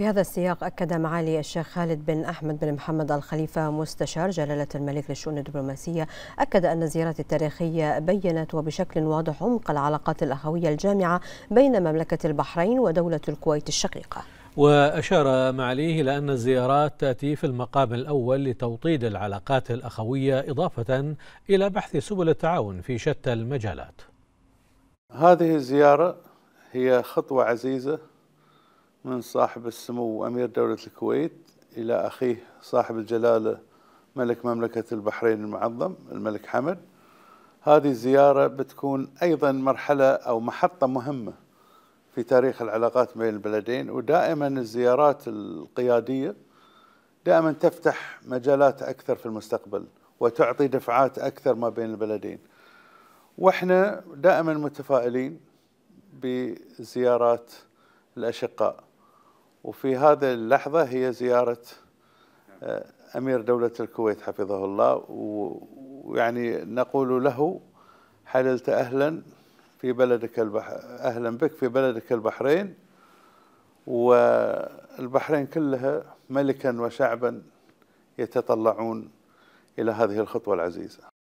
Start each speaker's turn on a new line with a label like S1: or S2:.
S1: في هذا السياق أكد معالي الشيخ خالد بن أحمد بن محمد الخليفة مستشار جلالة الملك للشؤون الدبلوماسية أكد أن الزيارة التاريخية بينت وبشكل واضح عمق العلاقات الأخوية الجامعة بين مملكة البحرين ودولة الكويت الشقيقة
S2: وأشار معاليه إلى أن الزيارات تأتي في المقام الأول لتوطيد العلاقات الأخوية إضافة إلى بحث سبل التعاون في شتى المجالات
S3: هذه الزيارة هي خطوة عزيزة من صاحب السمو أمير دولة الكويت إلى أخيه صاحب الجلالة ملك مملكة البحرين المعظم الملك حمد هذه الزيارة بتكون أيضا مرحلة أو محطة مهمة في تاريخ العلاقات بين البلدين ودائما الزيارات القيادية دائما تفتح مجالات أكثر في المستقبل وتعطي دفعات أكثر ما بين البلدين واحنا دائما متفائلين بزيارات الأشقاء وفي هذه اللحظة هي زيارة آه، أمير دولة الكويت حفظه الله ويعني نقول له حللت أهلا في بلدك البحر أهلا بك في بلدك البحرين والبحرين كلها ملكا وشعبا
S2: يتطلعون إلى هذه الخطوة العزيزة